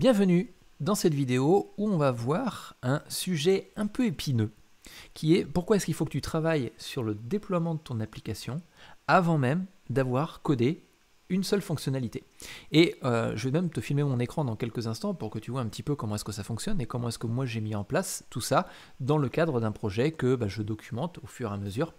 Bienvenue dans cette vidéo où on va voir un sujet un peu épineux qui est pourquoi est-ce qu'il faut que tu travailles sur le déploiement de ton application avant même d'avoir codé une seule fonctionnalité. Et euh, je vais même te filmer mon écran dans quelques instants pour que tu vois un petit peu comment est-ce que ça fonctionne et comment est-ce que moi j'ai mis en place tout ça dans le cadre d'un projet que bah, je documente au fur et à mesure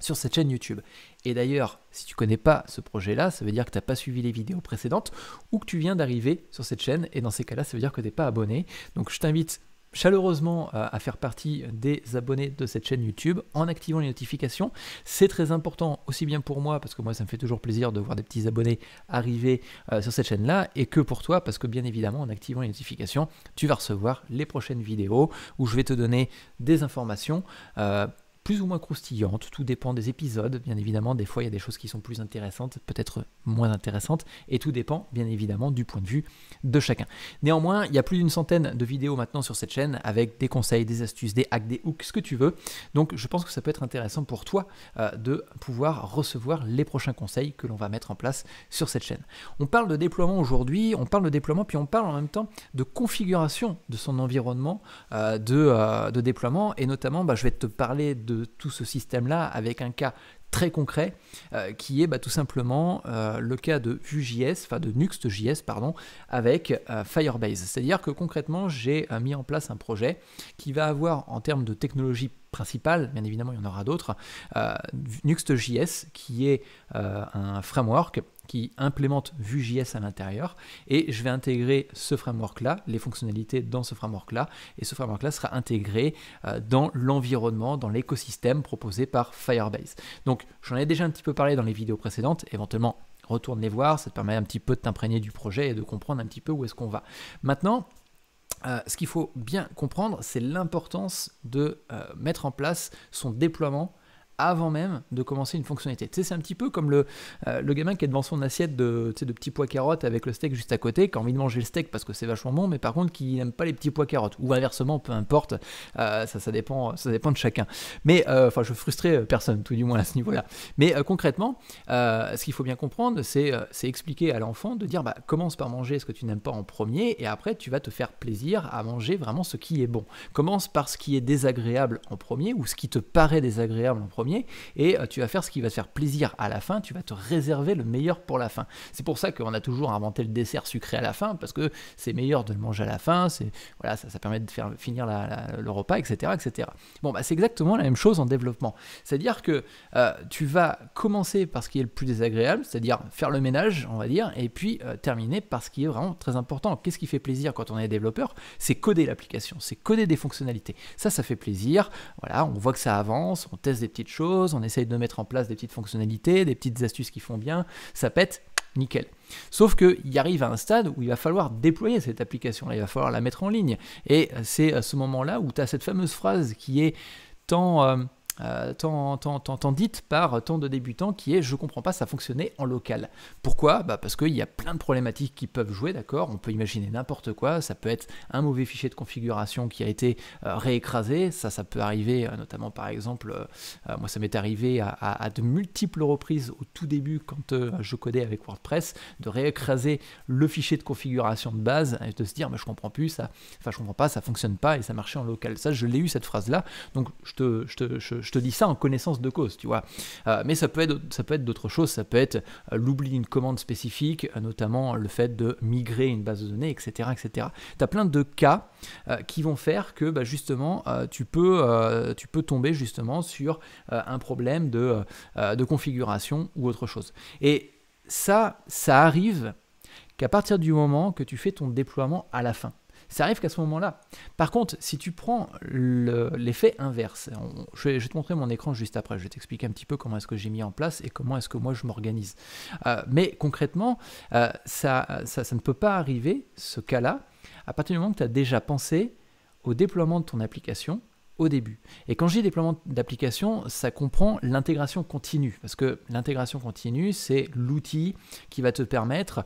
sur cette chaîne YouTube. Et d'ailleurs, si tu connais pas ce projet-là, ça veut dire que tu n'as pas suivi les vidéos précédentes ou que tu viens d'arriver sur cette chaîne. Et dans ces cas-là, ça veut dire que tu n'es pas abonné. Donc je t'invite chaleureusement euh, à faire partie des abonnés de cette chaîne YouTube en activant les notifications. C'est très important aussi bien pour moi parce que moi ça me fait toujours plaisir de voir des petits abonnés arriver euh, sur cette chaîne-là et que pour toi parce que bien évidemment en activant les notifications tu vas recevoir les prochaines vidéos où je vais te donner des informations. Euh, plus ou moins croustillante, tout dépend des épisodes, bien évidemment, des fois il y a des choses qui sont plus intéressantes, peut-être moins intéressantes, et tout dépend bien évidemment du point de vue de chacun. Néanmoins, il y a plus d'une centaine de vidéos maintenant sur cette chaîne avec des conseils, des astuces, des hacks, des hooks, ce que tu veux, donc je pense que ça peut être intéressant pour toi euh, de pouvoir recevoir les prochains conseils que l'on va mettre en place sur cette chaîne. On parle de déploiement aujourd'hui, on parle de déploiement, puis on parle en même temps de configuration de son environnement euh, euh, de, déploiement, et notamment bah, je vais te parler de tout ce système-là avec un cas très concret euh, qui est bah, tout simplement euh, le cas de Vue.js, enfin de Nuxt.js pardon, avec euh, Firebase. C'est-à-dire que concrètement, j'ai mis en place un projet qui va avoir en termes de technologie principale, bien évidemment il y en aura d'autres, Nuxt.js qui est un framework qui implémente Vue.js à l'intérieur et je vais intégrer ce framework-là, les fonctionnalités dans ce framework-là et ce framework-là sera intégré euh, dans l'environnement, dans l'écosystème proposé par Firebase. Donc j'en ai déjà un petit peu parlé dans les vidéos précédentes, éventuellement retourne les voir, ça te permet un petit peu de t'imprégner du projet et de comprendre un petit peu où est-ce qu'on va. Maintenant, euh, ce qu'il faut bien comprendre, c'est l'importance de euh, mettre en place son déploiement avant même de commencer une fonctionnalité. Tu sais, c'est un petit peu comme le, euh, le gamin qui est devant son assiette de, tu sais, de petits pois carottes avec le steak juste à côté, qui a envie de manger le steak parce que c'est vachement bon, mais par contre qui n'aime pas les petits pois carottes. Ou inversement, peu importe, euh, ça, ça, dépend, ça dépend de chacun. Mais, euh, enfin, ne je frustrer personne, tout du moins à ce niveau-là. Mais concrètement, ce qu'il faut bien comprendre, c'est expliquer à l'enfant de dire, bah, commence par manger ce que tu n'aimes pas en premier, et après, tu vas te faire plaisir à manger vraiment ce qui est bon. Commence par ce qui est désagréable en premier, ou ce qui te paraît désagréable en premier et euh, tu vas faire ce qui va te faire plaisir à la fin, tu vas te réserver le meilleur pour la fin. C'est pour ça qu'on a toujours inventé le dessert sucré à la fin, parce que c'est meilleur de le manger à la fin, c'est voilà, ça, permet de faire finir le repas, etc. etc. Bon, bah, c'est exactement la même chose en développement. C'est-à-dire que euh, tu vas commencer par ce qui est le plus désagréable, c'est-à-dire faire le ménage, on va dire, et puis euh, terminer par ce qui est vraiment très important. Qu'est-ce qui fait plaisir quand on est développeur C'est coder l'application, c'est coder des fonctionnalités. Ça, ça fait plaisir. Voilà, on voit que ça avance, on teste des petites choses on essaye de mettre en place des petites fonctionnalités, des petites astuces qui font bien, ça pète, nickel. Sauf qu'il arrive à un stade où il va falloir déployer cette application-là, il va falloir la mettre en ligne. Et euh, c'est à ce moment-là où tu as cette fameuse phrase qui est tant... Euh, euh, tant, dites par tant de débutants qui est je comprends pas ça fonctionnait en local. Pourquoi bah Parce qu'il y a plein de problématiques qui peuvent jouer, d'accord On peut imaginer n'importe quoi, ça peut être un mauvais fichier de configuration qui a été euh, réécrasé, ça ça peut arriver euh, notamment par exemple, moi ça m'est arrivé à, de multiples reprises au tout début quand je codais avec WordPress, de réécraser le fichier de configuration de base et de se dire mais je comprends plus ça, enfin je comprends pas, ça fonctionne pas et ça marchait en local. Ça je l'ai eu cette phrase là, donc je te, je te je te dis ça en connaissance de cause, tu vois. Euh, mais ça peut être, ça peut être d'autres choses, ça peut être euh, l'oubli d'une commande spécifique, euh, notamment le fait de migrer une base de données, etc. etc. Tu as plein de cas qui vont faire que bah, justement tu, peux, tu peux tomber justement sur un problème de, de configuration ou autre chose. Et ça, ça arrive qu'à partir du moment que tu fais ton déploiement à la fin ça arrive qu'à ce moment-là. Par contre, si tu prends l'effet inverse, je, vais, te montrer mon écran juste après, je vais t'expliquer un petit peu comment est-ce que j'ai mis en place et comment est-ce que moi je m'organise. Euh, mais concrètement, euh, ça, ne peut pas arriver, ce cas-là, à partir du moment que tu as déjà pensé au déploiement de ton application au début. Et quand je déploiement d'application, ça comprend l'intégration continue, parce que l'intégration continue, c'est l'outil qui va te permettre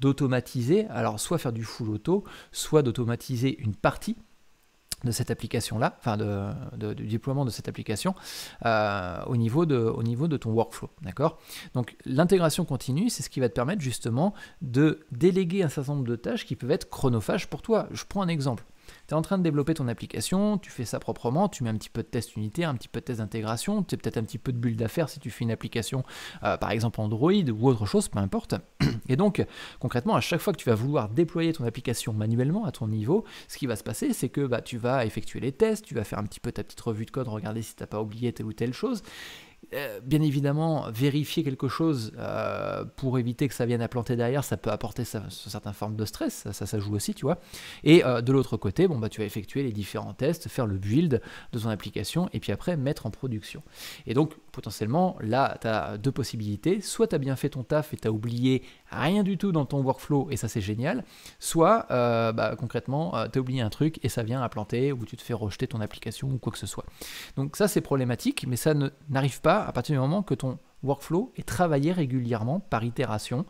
d'automatiser, alors soit faire du full auto, soit d'automatiser une partie de cette application-là, enfin de, du déploiement de cette application euh, au, niveau de, au niveau de ton workflow. D'accord Donc l'intégration continue, c'est ce qui va te permettre justement de déléguer un certain nombre de tâches qui peuvent être chronophages pour toi. Je prends un exemple. Tu es en train de développer ton application, tu fais ça proprement, tu mets un petit peu de test unitaire, un petit peu de test d'intégration, tu es peut-être un petit peu de bulle d'affaires si tu fais une application, euh, par exemple Android ou autre chose, peu importe. Et donc, concrètement, à chaque fois que tu vas vouloir déployer ton application manuellement à ton niveau, ce qui va se passer, c'est que bah, tu vas effectuer les tests, tu vas faire un petit peu ta petite revue de code, regarder si tu n'as pas oublié telle ou telle chose. Euh, bien évidemment, vérifier quelque chose euh, pour éviter que ça vienne à planter derrière, ça peut apporter certaines formes de stress, ça, ça, joue aussi, tu vois. Et euh, de l'autre côté, bon, bah, tu vas effectuer les différents tests, faire le build de ton application, et puis après mettre en production. Et donc, potentiellement, là, tu as deux possibilités. Soit tu as bien fait ton taf et tu as oublié rien du tout dans ton workflow, et ça c'est génial. Soit, bah, concrètement, tu as oublié un truc et ça vient à planter, ou tu te fais rejeter ton application, ou quoi que ce soit. Donc ça, c'est problématique, mais ça n'arrive pas à partir du moment que ton workflow et travailler régulièrement par itération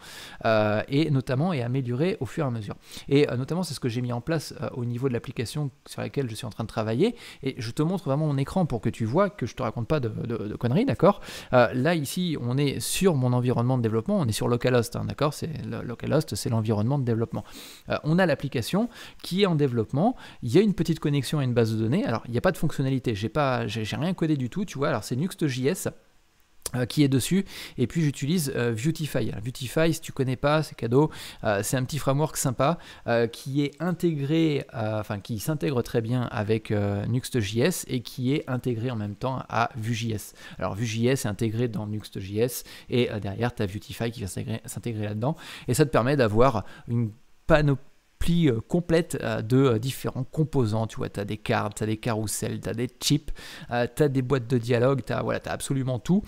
euh, et notamment et améliorer au fur et à mesure. Et euh, notamment c'est ce que j'ai mis en place euh, au niveau de l'application sur laquelle je suis en train de travailler et je te montre vraiment mon écran pour que tu vois que je te raconte pas de, conneries, d'accord Là ici on est sur mon environnement de développement, on est sur localhost, hein, d'accord C'est localhost, c'est l'environnement de développement. on a l'application qui est en développement, il y a une petite connexion à une base de données. Alors il n'y a pas de fonctionnalité, j'ai pas, j'ai rien codé du tout, tu vois. Alors c'est Nuxt.js euh, qui est dessus et puis j'utilise euh, Beautify. si tu connais pas, c'est cadeau, euh, c'est un petit framework sympa euh, qui est intégré, enfin qui s'intègre très bien avec Nuxt.js et qui est intégré en même temps à Vue.js. Alors Vue.js est intégré dans Nuxt.js et derrière tu as Beautify qui va s'intégrer là-dedans et ça te permet d'avoir une panoplie euh, complète euh, de euh, différents composants. Tu vois, tu as des cartes, tu as des carousels, tu as des chips, tu as des boîtes de dialogue, tu as, voilà, as absolument tout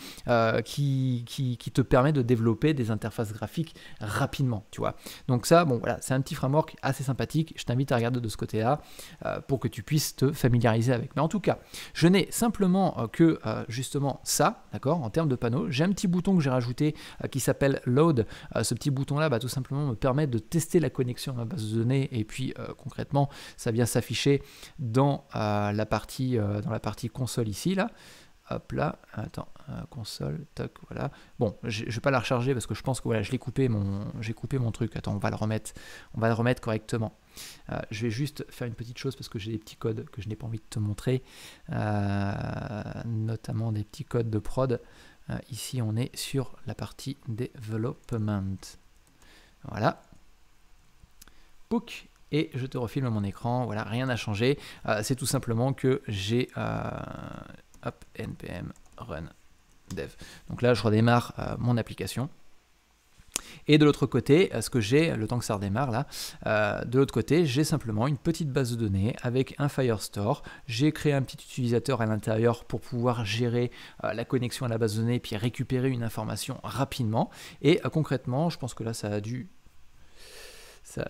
qui, qui, qui, te permet de développer des interfaces graphiques rapidement. Tu vois. Donc ça, bon, voilà, c'est un petit framework assez sympathique. Je t'invite à regarder de ce côté-là pour que tu puisses te familiariser avec. Mais en tout cas, je n'ai simplement que justement ça, d'accord, en termes de panneaux. J'ai un petit bouton que j'ai rajouté qui s'appelle Load. ce petit bouton-là, bah, tout simplement, me permet de tester la connexion à base de et puis euh, concrètement ça vient s'afficher dans, euh, la partie euh, dans la partie console ici là hop là, attends, console, toc, voilà. Bon, je vais pas la recharger parce que je pense que voilà, je l'ai coupé mon, j'ai coupé mon truc. Attends, on va le remettre, on va le remettre correctement. je vais juste faire une petite chose parce que j'ai des petits codes que je n'ai pas envie de te montrer, notamment des petits codes de prod. ici, on est sur la partie development. Voilà, et je te refilme mon écran. Voilà, rien n'a changé. Euh, c'est tout simplement que j'ai euh, npm run dev. Donc là, je redémarre euh, mon application. Et de l'autre côté, ce que j'ai, le temps que ça redémarre là, de l'autre côté, j'ai simplement une petite base de données avec un Firestore. J'ai créé un petit utilisateur à l'intérieur pour pouvoir gérer la connexion à la base de données et puis récupérer une information rapidement. Et concrètement, je pense que là, ça a dû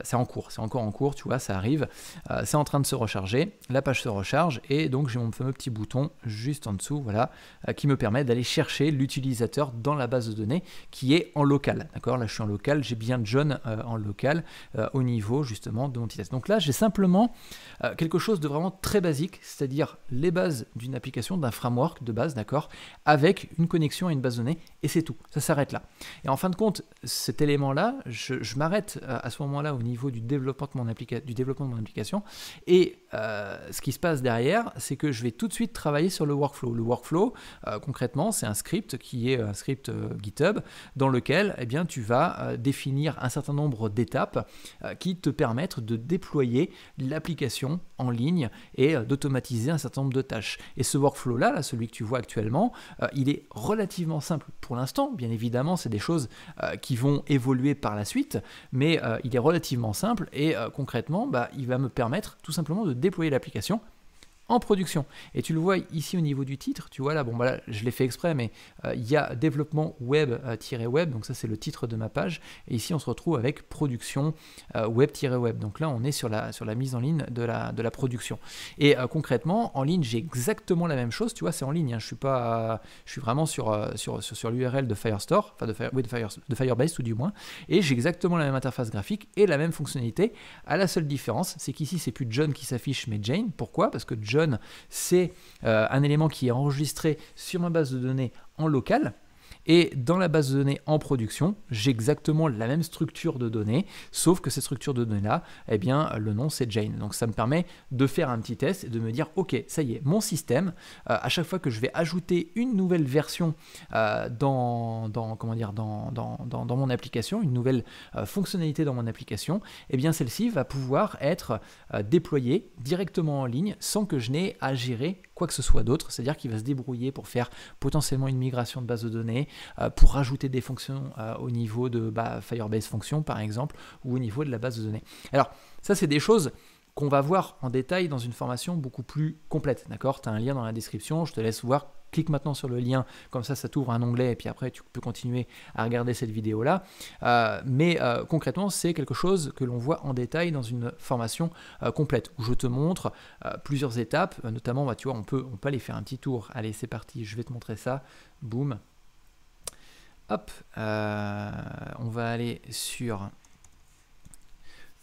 c'est en cours, c'est encore en cours, tu vois, ça arrive, euh, c'est en train de se recharger, la page se recharge et donc j'ai mon fameux petit bouton juste en dessous, voilà, euh, qui me permet d'aller chercher l'utilisateur dans la base de données qui est en local, d'accord Là je suis en local, j'ai bien John euh, en local au niveau justement de mon test. Donc là j'ai simplement quelque chose de vraiment très basique, c'est-à-dire les bases d'une application, d'un framework de base, d'accord, avec une connexion à une base de données et c'est tout, ça s'arrête là. Et en fin de compte, cet élément-là, je, je m'arrête à ce moment là au niveau du développement du développement de mon application. Et euh, ce qui se passe derrière, c'est que je vais tout de suite travailler sur le workflow. Le workflow, euh, concrètement, c'est un script qui est euh, un script GitHub dans lequel eh bien, tu vas définir un certain nombre d'étapes qui te permettent de déployer l'application en ligne et d'automatiser un certain nombre de tâches. Et ce workflow-là, celui que tu vois actuellement, il est relativement simple pour l'instant. Bien évidemment, c'est des choses qui vont évoluer par la suite, mais il est relativement simple et concrètement, bah, il va me permettre tout simplement de déployer l'application en production. Et tu le vois ici au niveau du titre, tu vois là, bon bah je l'ai fait exprès, mais euh, il y a développement web-web, euh, donc ça c'est le titre de ma page, et ici on se retrouve avec production euh, web web-web. Donc là on est sur la, sur la mise en ligne de la, de la production. Et concrètement, en ligne j'ai exactement la même chose, tu vois, c'est en ligne, hein. je suis pas, je suis vraiment sur, sur, sur, l'URL de Firestore, enfin de, Fire, de, Fire, de Firebase tout du moins, et j'ai exactement la même interface graphique et la même fonctionnalité, à la seule différence c'est qu'ici c'est plus John qui s'affiche mais Jane, pourquoi Parce que John c'est euh, un élément qui est enregistré sur ma base de données en local. Et dans la base de données en production, j'ai exactement la même structure de données, sauf que cette structure de données-là, eh bien, le nom c'est Jane. Donc ça me permet de faire un petit test et de me dire, ok, ça y est, mon système, euh, à chaque fois que je vais ajouter une nouvelle version euh, dans, comment dire, dans, mon application, une nouvelle euh, fonctionnalité dans mon application, eh bien celle-ci va pouvoir être déployée directement en ligne sans que je n'ai à gérer quoi que ce soit d'autre, c'est-à-dire qu'il va se débrouiller pour faire potentiellement une migration de base de données, euh, pour rajouter des fonctions euh, au niveau de bah, Firebase Function par exemple, ou au niveau de la base de données. Alors ça c'est des choses qu'on va voir en détail dans une formation beaucoup plus complète, d'accord Tu as un lien dans la description, je te laisse voir clique maintenant sur le lien, comme ça ça t'ouvre un onglet et puis après tu peux continuer à regarder cette vidéo là. Euh, mais euh, concrètement c'est quelque chose que l'on voit en détail dans une formation euh, complète où je te montre plusieurs étapes, notamment bah, tu vois on peut, on peut aller faire un petit tour. Allez c'est parti, je vais te montrer ça. Boum. Hop, on va aller sur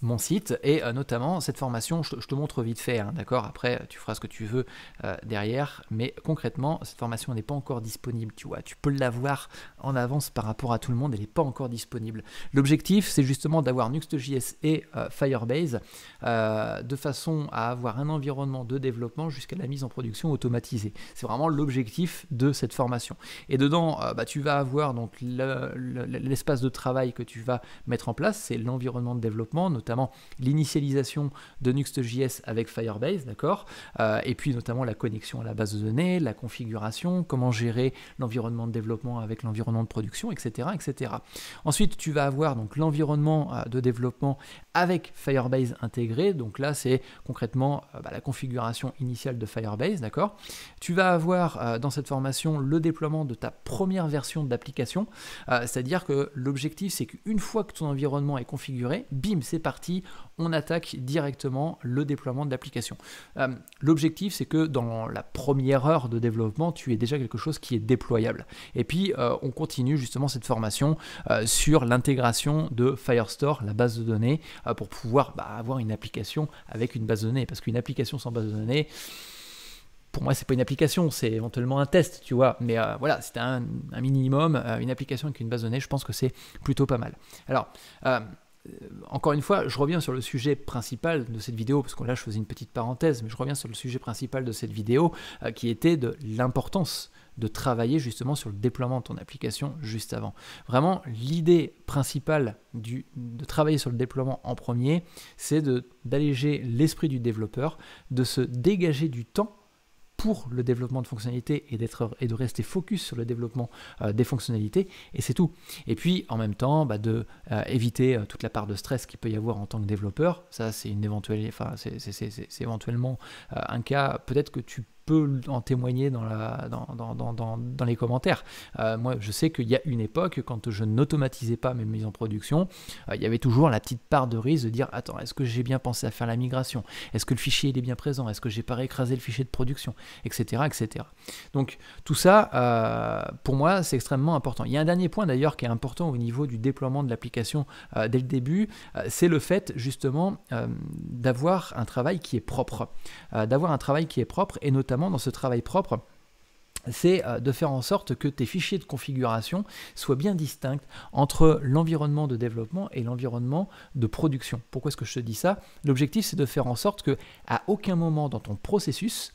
mon site et euh, notamment cette formation, je, te montre vite fait, hein, d'accord Après, tu feras ce que tu veux euh, derrière, mais concrètement, cette formation n'est pas encore disponible, tu vois. Tu peux l'avoir en avance par rapport à tout le monde, elle n'est pas encore disponible. L'objectif, c'est justement d'avoir Nuxt.js et euh, Firebase de façon à avoir un environnement de développement jusqu'à la mise en production automatisée. C'est vraiment l'objectif de cette formation. Et dedans, bah, tu vas avoir donc l'espace de travail que tu vas mettre en place, c'est l'environnement de développement, notamment notamment l'initialisation de Nuxt.js avec Firebase, d'accord euh, Et puis notamment la connexion à la base de données, la configuration, comment gérer l'environnement de développement avec l'environnement de production, etc., etc. Ensuite, tu vas avoir donc l'environnement euh, de développement avec Firebase intégré. Donc là, c'est concrètement euh, bah, la configuration initiale de Firebase, d'accord Tu vas avoir dans cette formation le déploiement de ta première version d'application, c'est-à-dire que l'objectif, c'est qu'une fois que ton environnement est configuré, bim, c'est parti on attaque directement le déploiement de l'application. Euh, l'objectif, c'est que dans la première heure de développement, tu aies déjà quelque chose qui est déployable. Et puis, euh, on continue justement cette formation euh, sur l'intégration de Firestore, la base de données, pour pouvoir bah, avoir une application avec une base de données. Parce qu'une application sans base de données, pour moi, c'est pas une application, c'est éventuellement un test, tu vois. Mais voilà, c'est un, minimum, une application avec une base de données, je pense que c'est plutôt pas mal. Alors, euh, encore une fois, je reviens sur le sujet principal de cette vidéo, parce que là je faisais une petite parenthèse, mais je reviens sur le sujet principal de cette vidéo, euh, qui était de l'importance de travailler justement sur le déploiement de ton application juste avant. Vraiment, l'idée principale de travailler sur le déploiement en premier, c'est d'alléger l'esprit du développeur, de se dégager du temps pour le développement de fonctionnalités et, d'être, et de rester focus sur le développement euh, des fonctionnalités, et c'est tout. Et puis en même temps, bah, de euh, éviter euh, toute la part de stress qu'il peut y avoir en tant que développeur, ça c'est une éventuelle, enfin c'est, éventuellement un cas, peut-être que tu en témoigner dans, la, dans, les commentaires. Euh, moi, je sais qu'il y a une époque, quand je n'automatisais pas mes mises en production, euh, il y avait toujours la petite part de risque de dire Attends, est-ce que j'ai bien pensé à faire la migration Est-ce que le fichier il est bien présent Est-ce que j'ai pas écrasé le fichier de production Etc. etc. Donc, tout ça, euh, pour moi, c'est extrêmement important. Il y a un dernier point d'ailleurs qui est important au niveau du déploiement de l'application dès le début c'est le fait justement d'avoir un travail qui est propre. d'avoir un travail qui est propre et notamment dans ce travail propre c'est euh, de faire en sorte que tes fichiers de configuration soient bien distincts entre l'environnement de développement et l'environnement de production. Pourquoi est-ce que je te dis ça L'objectif c'est de faire en sorte que à aucun moment dans ton processus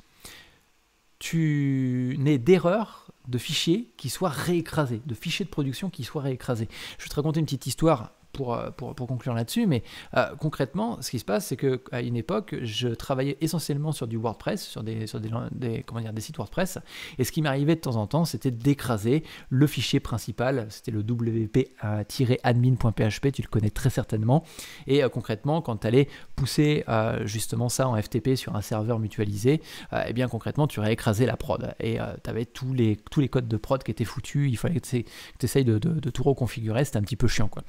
tu n'aies d'erreur de fichiers qui soient réécrasés, de fichiers de production qui soient réécrasés. Je vais te raconter une petite histoire pour, euh, pour, pour conclure là-dessus, mais euh, concrètement, ce qui se passe, c'est qu'à une époque, je travaillais essentiellement sur du WordPress, sur des, sur des, des comment dire, des sites WordPress, et ce qui m'arrivait de temps en temps, c'était d'écraser le fichier principal, c'était le wp-admin.php, tu le connais très certainement, et euh, concrètement, quand tu allais pousser justement ça en FTP sur un serveur mutualisé, et eh bien concrètement, tu aurais écrasé la prod, et tu avais tous les, tous les codes de prod qui étaient foutus, il fallait que tu essayes de, de, tout reconfigurer, c'était un petit peu chiant. quoi.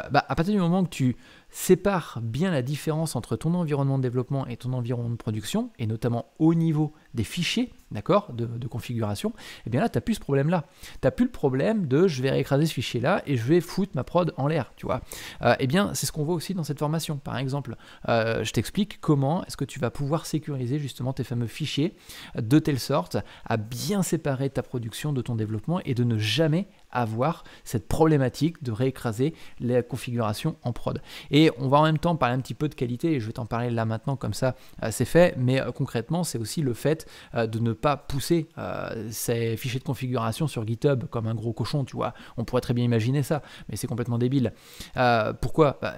Bah, bah, à partir du moment que tu sépares bien la différence entre ton environnement de développement et ton environnement de production, et notamment au niveau des fichiers, d'accord, de, configuration, eh bien là, tu n'as plus ce problème-là. Tu n'as plus le problème de je vais réécraser ce fichier-là et je vais foutre ma prod en l'air, tu vois. Euh, eh bien, c'est ce qu'on voit aussi dans cette formation. Par exemple, euh, je t'explique comment est-ce que tu vas pouvoir sécuriser justement tes fameux fichiers de telle sorte à bien séparer ta production de ton développement et de ne jamais avoir cette problématique de réécraser les configurations en prod. Et on va en même temps parler un petit peu de qualité, et je vais t'en parler là maintenant, comme ça euh, c'est fait, mais euh, concrètement c'est aussi le fait euh, de ne pas pousser ces fichiers de configuration sur GitHub comme un gros cochon, tu vois. On pourrait très bien imaginer ça, mais c'est complètement débile. pourquoi bah,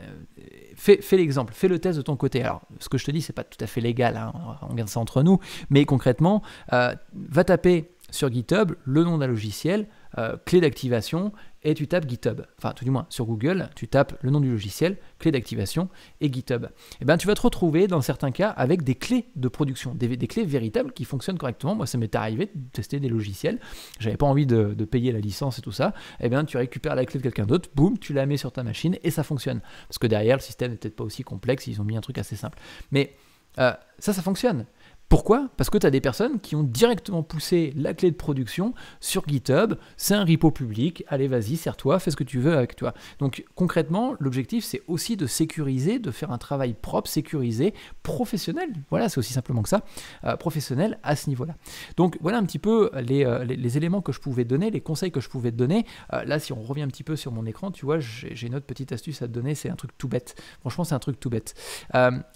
Fais, l'exemple, fais le test de ton côté. Alors, ce que je te dis, c'est pas tout à fait légal, hein, on garde ça entre nous, mais concrètement, va taper sur GitHub le nom d'un logiciel, euh, clé d'activation et tu tapes GitHub. Enfin, tout du moins, sur Google, tu tapes le nom du logiciel, clé d'activation et GitHub. Et eh bien, tu vas te retrouver dans certains cas avec des clés de production, des, clés véritables qui fonctionnent correctement. Moi, ça m'est arrivé de tester des logiciels. Je n'avais pas envie de, payer la licence et tout ça. Et eh bien, tu récupères la clé de quelqu'un d'autre, boum, tu la mets sur ta machine et ça fonctionne. Parce que derrière, le système n'est peut-être pas aussi complexe, ils ont mis un truc assez simple. Mais euh, ça, ça fonctionne. Pourquoi Parce que tu as des personnes qui ont directement poussé la clé de production sur GitHub, c'est un repo public, allez vas-y, sers-toi, fais ce que tu veux avec toi. Donc concrètement, l'objectif c'est aussi de sécuriser, de faire un travail propre, sécurisé, professionnel, voilà, c'est aussi simplement que ça, euh, professionnel à ce niveau-là. Donc voilà un petit peu euh, euh, les, éléments que je pouvais donner, les conseils que je pouvais te donner. là, si on revient un petit peu sur mon écran, tu vois, j'ai une autre petite astuce à te donner, c'est un truc tout bête. Franchement, c'est un truc tout bête.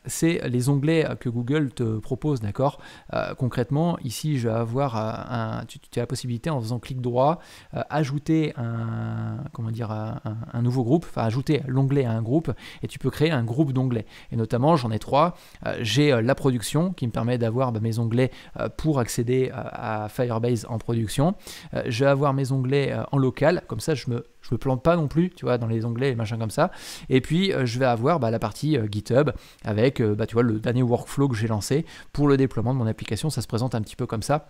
c'est les onglets que Google te propose, d'accord euh, concrètement, ici, je vais avoir euh, un, tu, as la possibilité en faisant clic droit, euh, ajouter un, comment dire, un, nouveau groupe, enfin ajouter l'onglet à un groupe, et tu peux créer un groupe d'onglets. Et notamment, j'en ai trois. j'ai la production qui me permet d'avoir bah, mes onglets pour accéder à Firebase en production. je vais avoir mes onglets en local, comme ça je me je me plante pas non plus, tu vois, dans les onglets et machin comme ça. Et puis euh, je vais avoir bah, la partie euh, GitHub avec, euh, bah, tu vois, le dernier workflow que j'ai lancé pour le déploiement de mon application. Ça se présente un petit peu comme ça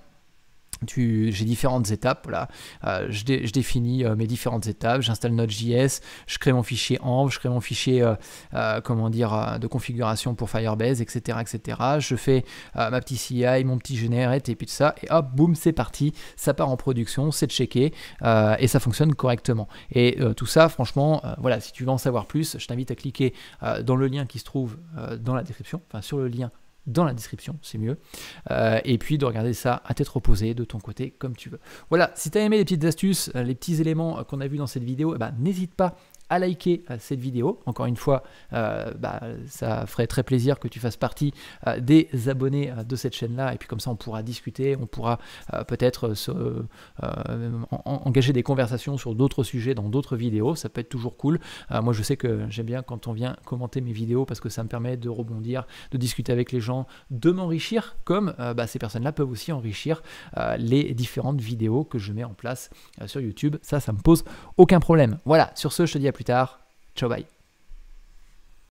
j'ai différentes étapes. Voilà. Euh, je, définis euh, mes différentes étapes. J'installe Node.js, je crée mon fichier Env, je crée mon fichier euh, comment dire, de configuration pour Firebase, etc. etc. Je fais ma petite CI, mon petit generate et puis tout ça. Et hop, boum, c'est parti. Ça part en production, c'est checké et ça fonctionne correctement. Et tout ça, franchement, voilà, si tu veux en savoir plus, je t'invite à cliquer dans le lien qui se trouve dans la description, enfin sur le lien dans la description, c'est mieux. Euh, et puis de regarder ça à tête reposée de ton côté comme tu veux. Voilà, si tu as aimé les petites astuces, euh, les petits éléments euh, qu'on a vus dans cette vidéo, eh ben, n'hésite pas à liker euh, cette vidéo. Encore une fois, euh, bah, ça ferait très plaisir que tu fasses partie euh, des abonnés de cette chaîne-là. Et puis comme ça, on pourra discuter, on pourra peut-être engager des conversations sur d'autres sujets dans d'autres vidéos. Ça peut être toujours cool. moi, je sais que j'aime bien quand on vient commenter mes vidéos parce que ça me permet de rebondir, de discuter avec les gens, de m'enrichir, comme bah, ces personnes-là peuvent aussi enrichir les différentes vidéos que je mets en place sur YouTube. Ça, ça me pose aucun problème. Voilà, sur ce, je te dis à plus tard. Ciao bye.